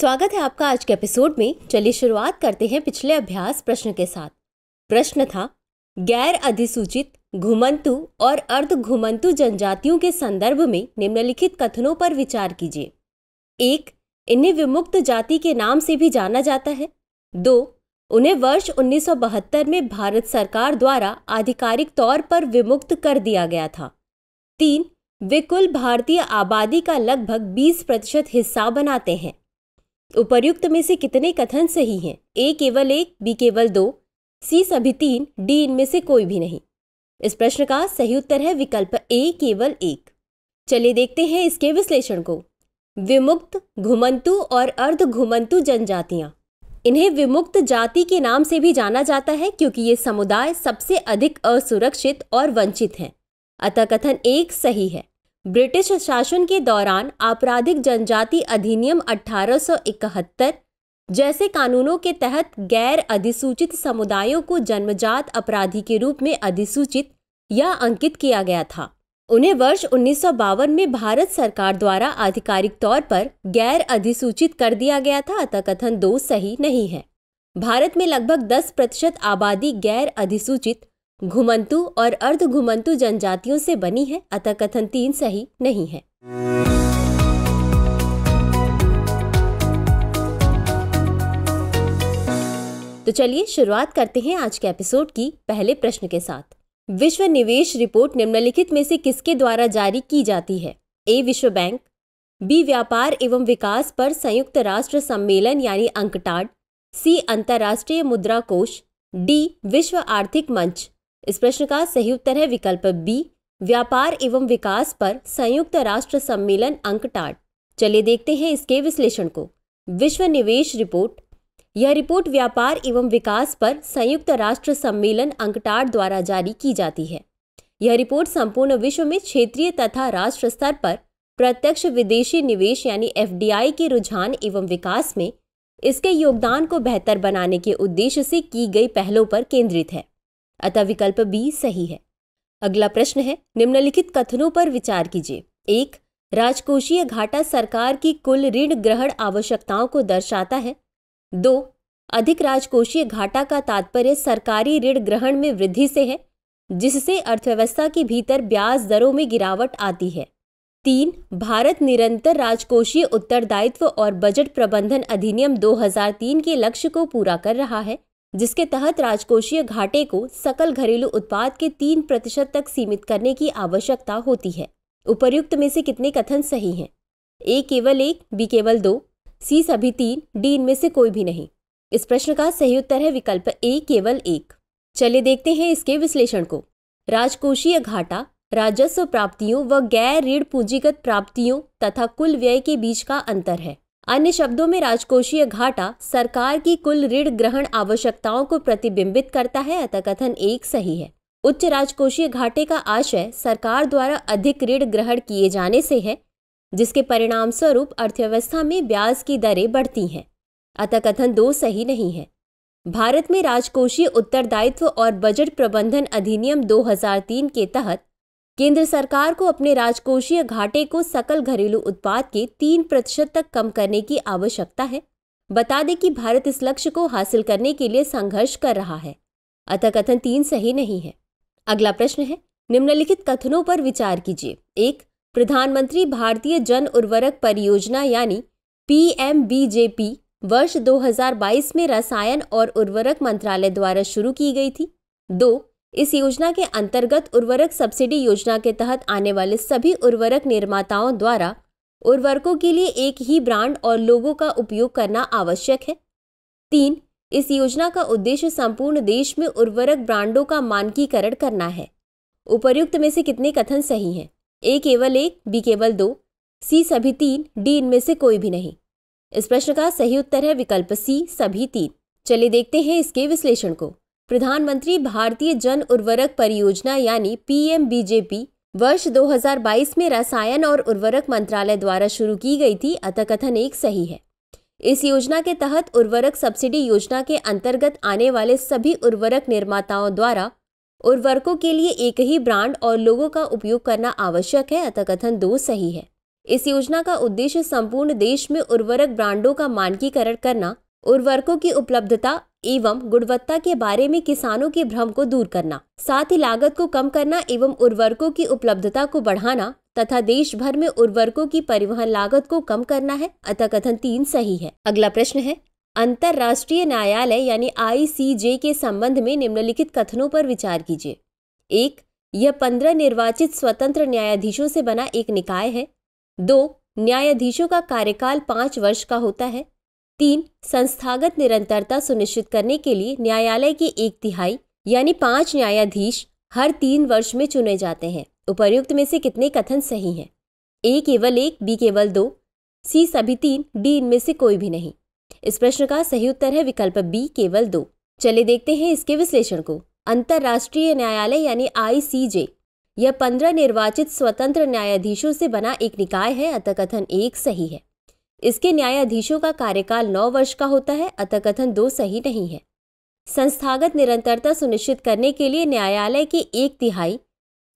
स्वागत है आपका आज के एपिसोड में चलिए शुरुआत करते हैं पिछले अभ्यास प्रश्न के साथ प्रश्न था गैर अधिसूचित घुमंतु और अर्ध घुमंतु जनजातियों के संदर्भ में निम्नलिखित कथनों पर विचार कीजिए एक इन्हें विमुक्त जाति के नाम से भी जाना जाता है दो उन्हें वर्ष 1972 में भारत सरकार द्वारा आधिकारिक तौर पर विमुक्त कर दिया गया था तीन वे कुल भारतीय आबादी का लगभग 20 प्रतिशत हिस्सा बनाते हैं उपर्युक्त में से कितने कथन सही हैं ए केवल एक बी केवल दो सी सभी तीन डी इनमें से कोई भी नहीं इस प्रश्न का सही उत्तर है विकल्प ए केवल एक चलिए देखते हैं इसके विश्लेषण को विमुक्त घुमंतु और अर्ध घुमंतु जनजातियां इन्हें विमुक्त जाति के नाम से भी जाना जाता है क्योंकि ये समुदाय सबसे अधिक असुरक्षित और वंचित हैं अतः कथन एक सही है ब्रिटिश शासन के दौरान आपराधिक जनजाति अधिनियम 1871 जैसे कानूनों के तहत गैर अधिसूचित समुदायों को जन्मजात अपराधी के रूप में अधिसूचित या अंकित किया गया था उन्हें वर्ष उन्नीस में भारत सरकार द्वारा आधिकारिक तौर पर गैर अधिसूचित कर दिया गया था अतः कथन दो सही नहीं है भारत में लगभग 10 प्रतिशत आबादी गैर अधिसूचित घुमंतु और अर्ध घुमंतु जनजातियों से बनी है अतः कथन तीन सही नहीं है तो चलिए शुरुआत करते हैं आज के एपिसोड की पहले प्रश्न के साथ विश्व निवेश रिपोर्ट निम्नलिखित में से किसके द्वारा जारी की जाती है ए विश्व बैंक बी व्यापार एवं विकास पर संयुक्त राष्ट्र सम्मेलन यानी अंकटाड सी अंतर्राष्ट्रीय मुद्रा कोष डी विश्व आर्थिक मंच इस प्रश्न का सही उत्तर है विकल्प बी व्यापार एवं विकास पर संयुक्त राष्ट्र सम्मेलन अंक टाट चलिए देखते हैं इसके विश्लेषण को विश्व निवेश रिपोर्ट यह रिपोर्ट व्यापार एवं विकास पर संयुक्त राष्ट्र सम्मेलन अंकटाट द्वारा जारी की जाती है यह रिपोर्ट संपूर्ण विश्व में क्षेत्रीय तथा राष्ट्र स्तर पर प्रत्यक्ष विदेशी निवेश यानी एफ के रुझान एवं विकास में इसके योगदान को बेहतर बनाने के उद्देश्य से की गई पहलों पर केंद्रित है अतः विकल्प बी सही है अगला प्रश्न है निम्नलिखित कथनों पर विचार कीजिए एक राजकोषीय घाटा सरकार की कुल ऋण ग्रहण आवश्यकताओं को दर्शाता है दो अधिक राजकोषीय घाटा का तात्पर्य सरकारी ऋण ग्रहण में वृद्धि से है जिससे अर्थव्यवस्था के भीतर ब्याज दरों में गिरावट आती है तीन भारत निरंतर राजकोषीय उत्तरदायित्व और बजट प्रबंधन अधिनियम 2003 के लक्ष्य को पूरा कर रहा है जिसके तहत राजकोषीय घाटे को सकल घरेलू उत्पाद के तीन प्रतिशत तक सीमित करने की आवश्यकता होती है उपर्युक्त में से कितने कथन सही हैं ए केवल एक बी केवल दो सी सभी तीन डी इनमें से कोई भी नहीं इस प्रश्न का सही उत्तर है विकल्प ए केवल एक चलिए देखते हैं इसके विश्लेषण को राजकोषीय घाटा राजस्व प्राप्तियों व गैर ऋण पूंजीगत प्राप्तियों तथा कुल व्यय के बीच का अंतर है अन्य शब्दों में राजकोषीय घाटा सरकार की कुल ऋण ग्रहण आवश्यकताओं को प्रतिबिंबित करता है अतः कथन एक सही है उच्च राजकोषीय घाटे का आशय सरकार द्वारा अधिक ऋण ग्रहण किए जाने से है जिसके परिणाम स्वरूप अर्थव्यवस्था में ब्याज की दरें बढ़ती हैं अतः कथन दो सही नहीं है भारत में राजकोषीय उत्तरदायित्व और बजट प्रबंधन अधिनियम 2003 के तहत केंद्र सरकार को अपने राजकोषीय घाटे को सकल घरेलू उत्पाद के तीन प्रतिशत तक कम करने की आवश्यकता है बता दें कि भारत इस लक्ष्य को हासिल करने के लिए संघर्ष कर रहा है अतः कथन तीन सही नहीं है अगला प्रश्न है निम्नलिखित कथनों पर विचार कीजिए एक प्रधानमंत्री भारतीय जन उर्वरक परियोजना यानी पीएमबीजेपी वर्ष 2022 में रसायन और उर्वरक मंत्रालय द्वारा शुरू की गई थी दो इस योजना के अंतर्गत उर्वरक सब्सिडी योजना के तहत आने वाले सभी उर्वरक निर्माताओं द्वारा उर्वरकों के लिए एक ही ब्रांड और लोगों का उपयोग करना आवश्यक है तीन इस योजना का उद्देश्य संपूर्ण देश में उर्वरक ब्रांडों का मानकीकरण करना है उपर्युक्त में से कितने कथन सही हैं ए केवल एक बी केवल दो सी सभी तीन डी इनमें से कोई भी नहीं इस प्रश्न का सही उत्तर है विकल्प सी सभी तीन चलिए देखते हैं इसके विश्लेषण को प्रधानमंत्री भारतीय जन उर्वरक परियोजना यानी बीजेपी वर्ष 2022 में रसायन और उर्वरक मंत्रालय द्वारा शुरू की गई थी अतकथन एक सही है इस योजना के तहत उर्वरक सब्सिडी योजना के अंतर्गत आने वाले सभी उर्वरक निर्माताओं द्वारा उर्वरकों के लिए एक ही ब्रांड और लोगों का उपयोग करना आवश्यक है अतः कथन दो सही है इस योजना का उद्देश्य संपूर्ण देश में उर्वरक ब्रांडों का मानकीकरण करना उर्वरकों की उपलब्धता एवं गुणवत्ता के बारे में किसानों के भ्रम को दूर करना साथ ही लागत को कम करना एवं उर्वरकों की उपलब्धता को बढ़ाना तथा देश भर में उर्वरकों की परिवहन लागत को कम करना है अतः कथन तीन सही है अगला प्रश्न है अंतर्राष्ट्रीय न्यायालय यानी आईसीजे के संबंध में निम्नलिखित कथनों पर विचार कीजिए एक यह पंद्रह निर्वाचित स्वतंत्र न्यायाधीशों से बना एक निकाय है दो न्यायाधीशों का कार्यकाल पांच वर्ष का होता है तीन संस्थागत निरंतरता सुनिश्चित करने के लिए न्यायालय की एक तिहाई यानी पांच न्यायाधीश हर तीन वर्ष में चुने जाते हैं उपर्युक्त में से कितने कथन सही हैं ए केवल एक बी केवल दो सी सभी तीन डी इनमें से कोई भी नहीं इस प्रश्न का सही उत्तर है विकल्प बी केवल दो चले देखते हैं इसके विश्लेषण को अंतर्राष्ट्रीय न्यायालय यानी आईसीजे यह पंद्रह निर्वाचित स्वतंत्र न्यायाधीशों से बना एक निकाय है अतः कथन एक सही है इसके न्यायाधीशों का कार्यकाल नौ वर्ष का होता है अतः कथन दो सही नहीं है संस्थागत निरंतरता सुनिश्चित करने के लिए न्यायालय के एक तिहाई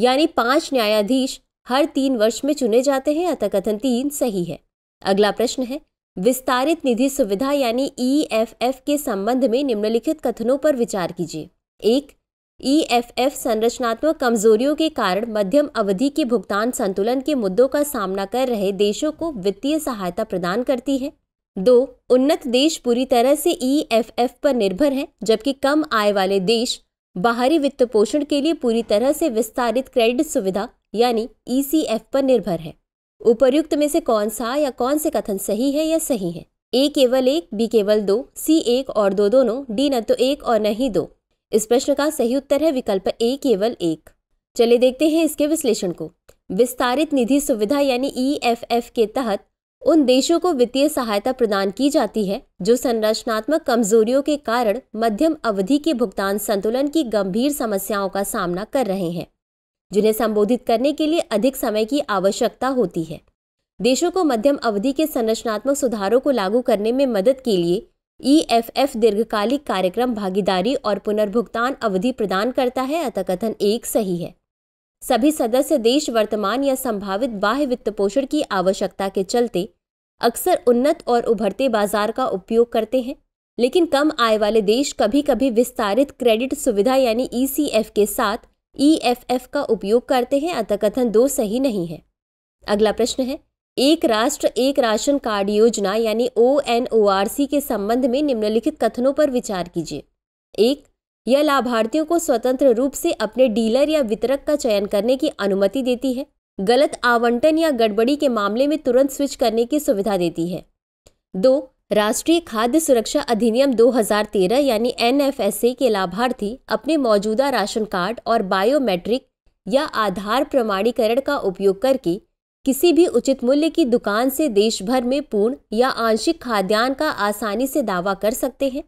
यानी पांच न्यायाधीश हर तीन वर्ष में चुने जाते हैं अतः कथन तीन सही है अगला प्रश्न है विस्तारित निधि सुविधा यानी ई e के संबंध में निम्नलिखित कथनों पर विचार कीजिए एक ईएफएफ संरचनात्मक कमजोरियों के कारण मध्यम अवधि के भुगतान संतुलन के मुद्दों का सामना कर रहे देशों को वित्तीय सहायता प्रदान करती है दो उन्नत देश पूरी तरह से ईएफएफ पर निर्भर हैं जबकि कम आय वाले देश बाहरी वित्त पोषण के लिए पूरी तरह से विस्तारित क्रेडिट सुविधा यानी ईसीएफ पर निर्भर है उपर्युक्त में से कौन सा या कौन से कथन सही है या सही है ए केवल एक बी केवल दो सी एक और दो दोनों डी न तो एक और न ही दो इस प्रश्न का सही उत्तर है विकल्प ए केवल एक चलिए देखते हैं इसके विश्लेषण को विस्तारित निधि सुविधा यानी ई e के तहत उन देशों को वित्तीय सहायता प्रदान की जाती है जो संरचनात्मक कमजोरियों के कारण मध्यम अवधि के भुगतान संतुलन की गंभीर समस्याओं का सामना कर रहे हैं जिन्हें संबोधित करने के लिए अधिक समय की आवश्यकता होती है देशों को मध्यम अवधि के संरचनात्मक सुधारों को लागू करने में मदद के लिए ईएफएफ e दीर्घकालिक कार्यक्रम भागीदारी और पुनर्भुगतान अवधि प्रदान करता है अतः कथन एक सही है सभी सदस्य देश वर्तमान या संभावित बाह्य वित्त पोषण की आवश्यकता के चलते अक्सर उन्नत और उभरते बाजार का उपयोग करते हैं लेकिन कम आय वाले देश कभी कभी विस्तारित क्रेडिट सुविधा यानी ईसीएफ e के साथ ईएफएफ e का उपयोग करते हैं अतः कथन दो सही नहीं है अगला प्रश्न है एक राष्ट्र एक राशन कार्ड योजना यानी ओ एन ओ आर सी के संबंध में निम्नलिखित कथनों पर विचार कीजिए एक यह लाभार्थियों को स्वतंत्र रूप से अपने डीलर या वितरक का चयन करने की अनुमति देती है गलत आवंटन या गड़बड़ी के मामले में तुरंत स्विच करने की सुविधा देती है दो राष्ट्रीय खाद्य सुरक्षा अधिनियम 2013 यानी एन के लाभार्थी अपने मौजूदा राशन कार्ड और बायोमेट्रिक या आधार प्रमाणीकरण का उपयोग करके किसी भी उचित मूल्य की दुकान से देश भर में पूर्ण या आंशिक खाद्यान्न का आसानी से दावा कर सकते हैं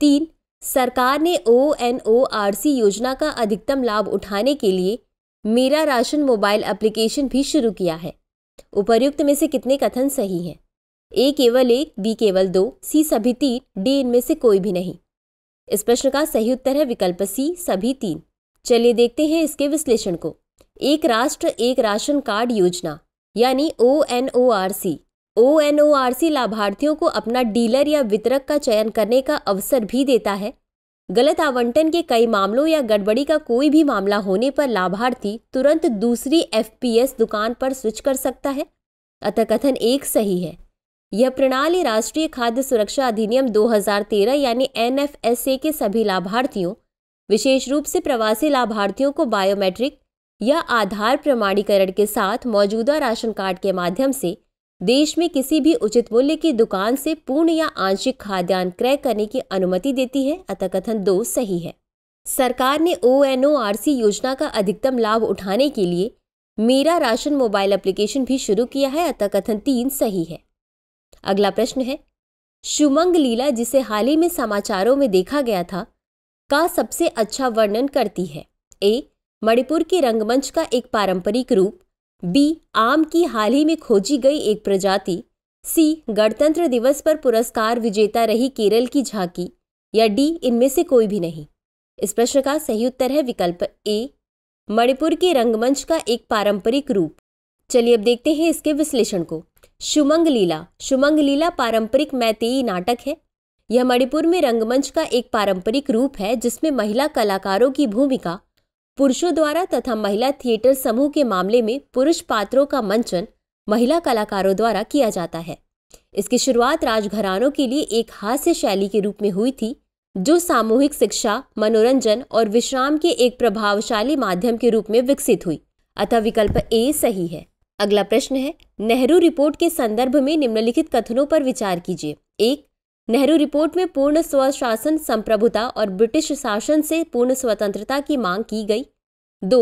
तीन सरकार ने ओ एन ओ आर सी योजना का अधिकतम लाभ उठाने के लिए मेरा राशन मोबाइल एप्लीकेशन भी शुरू किया है उपर्युक्त में से कितने कथन सही हैं ए केवल एक बी केवल दो सी सभी तीन डी इनमें से कोई भी नहीं इस प्रश्न का सही उत्तर है विकल्प सी सभी तीन चलिए देखते हैं इसके विश्लेषण को एक राष्ट्र एक राशन कार्ड योजना यानी O N O R C O N O R C लाभार्थियों को अपना डीलर या वितरक का चयन करने का अवसर भी देता है गलत आवंटन के कई मामलों या गड़बड़ी का कोई भी मामला होने पर लाभार्थी तुरंत दूसरी एस दुकान पर स्विच कर सकता है अतः कथन एक सही है यह प्रणाली राष्ट्रीय खाद्य सुरक्षा अधिनियम 2013 यानी एनएफएसए के सभी लाभार्थियों विशेष रूप से प्रवासी लाभार्थियों को बायोमेट्रिक या आधार प्रमाणीकरण के साथ मौजूदा राशन कार्ड के माध्यम से देश में किसी भी उचित मूल्य की दुकान से पूर्ण या आंशिक खाद्यान्न क्रय करने की अनुमति देती है अतः कथन दो सही है सरकार ने ओ एन ओ आर सी योजना का अधिकतम लाभ उठाने के लिए मेरा राशन मोबाइल एप्लीकेशन भी शुरू किया है अतः कथन तीन सही है अगला प्रश्न है शुमंग लीला जिसे हाल ही में समाचारों में देखा गया था का सबसे अच्छा वर्णन करती है ए मणिपुर के रंगमंच का एक पारंपरिक रूप बी आम की हाल ही में खोजी गई एक प्रजाति सी गणतंत्र दिवस पर पुरस्कार विजेता रही केरल की झांकी या डी इनमें से कोई भी नहीं इस प्रश्न का सही उत्तर है विकल्प ए मणिपुर के रंगमंच का एक पारंपरिक रूप चलिए अब देखते हैं इसके विश्लेषण को शुमंग लीला शुमंग लीला पारंपरिक मैतेई नाटक है यह मणिपुर में रंगमंच का एक पारंपरिक रूप है जिसमें महिला कलाकारों की भूमिका पुरुषों द्वारा तथा महिला थिएटर समूह के मामले में पुरुष पात्रों का मंचन महिला कलाकारों द्वारा किया जाता है इसकी शुरुआत राजघरानों के लिए एक हास्य शैली के रूप में हुई थी जो सामूहिक शिक्षा मनोरंजन और विश्राम के एक प्रभावशाली माध्यम के रूप में विकसित हुई अतः विकल्प ए सही है अगला प्रश्न है नेहरू रिपोर्ट के संदर्भ में निम्नलिखित कथनों पर विचार कीजिए एक नेहरू रिपोर्ट में पूर्ण स्वशासन संप्रभुता और ब्रिटिश शासन से पूर्ण स्वतंत्रता की मांग की गई दो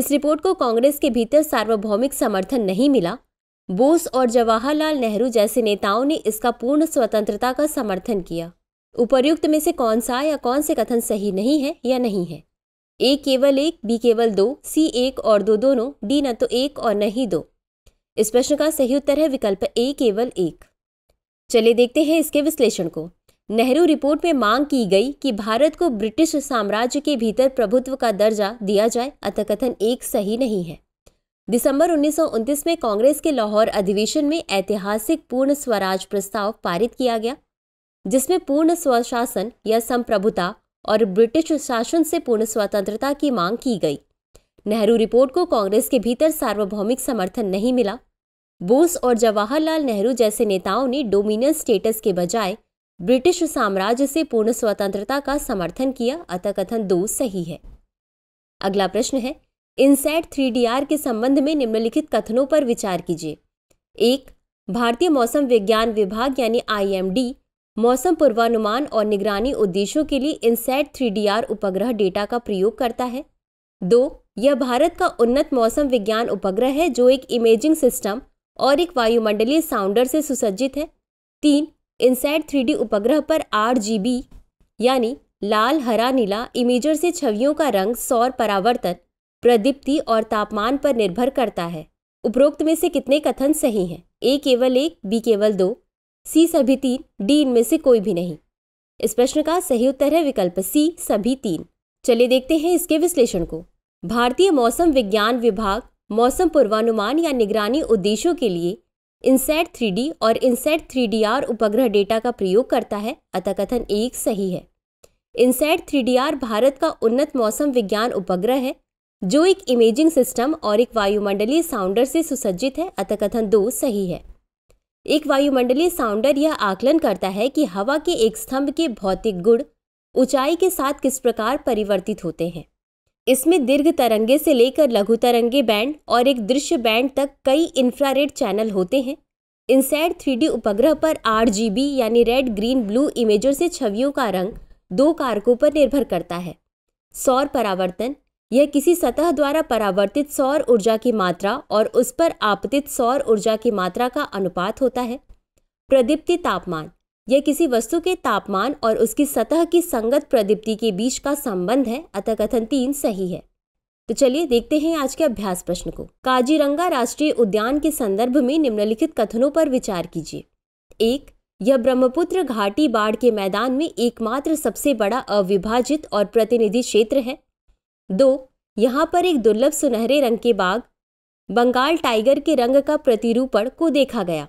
इस रिपोर्ट को कांग्रेस के भीतर सार्वभौमिक समर्थन नहीं मिला बोस और जवाहरलाल नेहरू जैसे नेताओं ने इसका पूर्ण स्वतंत्रता का समर्थन किया उपर्युक्त में से कौन सा या कौन से कथन सही नहीं है या नहीं है ए केवल एक बी केवल दो सी एक और दो दोनों डी न तो एक और न ही दो इस प्रश्न का सही उत्तर है विकल्प ए केवल एक चलिए देखते हैं इसके विश्लेषण को नेहरू रिपोर्ट में मांग की गई कि भारत को ब्रिटिश साम्राज्य के भीतर प्रभुत्व का दर्जा दिया जाए अतः कथन एक सही नहीं है दिसंबर उन्नीस में कांग्रेस के लाहौर अधिवेशन में ऐतिहासिक पूर्ण स्वराज प्रस्ताव पारित किया गया जिसमें पूर्ण स्वशासन या संप्रभुता और ब्रिटिश शासन से पूर्ण स्वतंत्रता की मांग की गई नेहरू रिपोर्ट को कांग्रेस के भीतर सार्वभौमिक समर्थन नहीं मिला बोस और जवाहरलाल नेहरू जैसे नेताओं ने डोमिनियन स्टेटस के बजाय ब्रिटिश साम्राज्य से पूर्ण स्वतंत्रता का समर्थन किया अतः कथन दो सही है अगला प्रश्न है इनसेट थ्री के संबंध में निम्नलिखित कथनों पर विचार कीजिए एक भारतीय मौसम विज्ञान विभाग यानी आईएमडी मौसम पूर्वानुमान और निगरानी उद्देश्यों के लिए इनसेट थ्री उपग्रह डेटा का प्रयोग करता है दो यह भारत का उन्नत मौसम विज्ञान उपग्रह है जो एक इमेजिंग सिस्टम और एक वायुमंडलीय साउंडर से सुसज्जित है तीन इनसेट थ्री उपग्रह पर आर यानी लाल हरा नीला इमेजर से छवियों का रंग सौर परावर्तन प्रदीप्ति और तापमान पर निर्भर करता है उपरोक्त में से कितने कथन सही हैं ए केवल एक बी केवल दो सी सभी तीन डी इनमें से कोई भी नहीं इस प्रश्न का सही उत्तर है विकल्प सी सभी तीन चलिए देखते हैं इसके विश्लेषण को भारतीय मौसम विज्ञान विभाग मौसम पूर्वानुमान या निगरानी उद्देश्यों के लिए इनसेट थ्री और इनसेट थ्री उपग्रह डेटा का प्रयोग करता है अतः कथन एक सही है इनसेट थ्री भारत का उन्नत मौसम विज्ञान उपग्रह है जो एक इमेजिंग सिस्टम और एक वायुमंडलीय साउंडर से सुसज्जित है अतः कथन दो सही है एक वायुमंडलीय साउंडर यह आकलन करता है कि हवा के एक स्तंभ के भौतिक गुण ऊंचाई के साथ किस प्रकार परिवर्तित होते हैं इसमें दीर्घ तरंगे से लेकर लघु तरंगे बैंड और एक दृश्य बैंड तक कई इंफ्रारेड चैनल होते हैं इनसैड थ्री उपग्रह पर आर यानी रेड ग्रीन ब्लू इमेजर से छवियों का रंग दो कारकों पर निर्भर करता है सौर परावर्तन यह किसी सतह द्वारा परावर्तित सौर ऊर्जा की मात्रा और उस पर आपतित सौर ऊर्जा की मात्रा का अनुपात होता है प्रदीप्ति तापमान यह किसी वस्तु के तापमान और उसकी सतह की संगत प्रदीप्ति के बीच का संबंध है अतः कथन तीन सही है तो चलिए देखते हैं आज के अभ्यास प्रश्न को काजीरंगा राष्ट्रीय उद्यान के संदर्भ में निम्नलिखित कथनों पर विचार कीजिए एक यह ब्रह्मपुत्र घाटी बाढ़ के मैदान में एकमात्र सबसे बड़ा अविभाजित और प्रतिनिधि क्षेत्र है दो यहाँ पर एक दुर्लभ सुनहरे रंग के बाघ बंगाल टाइगर के रंग का प्रतिरूपण को देखा गया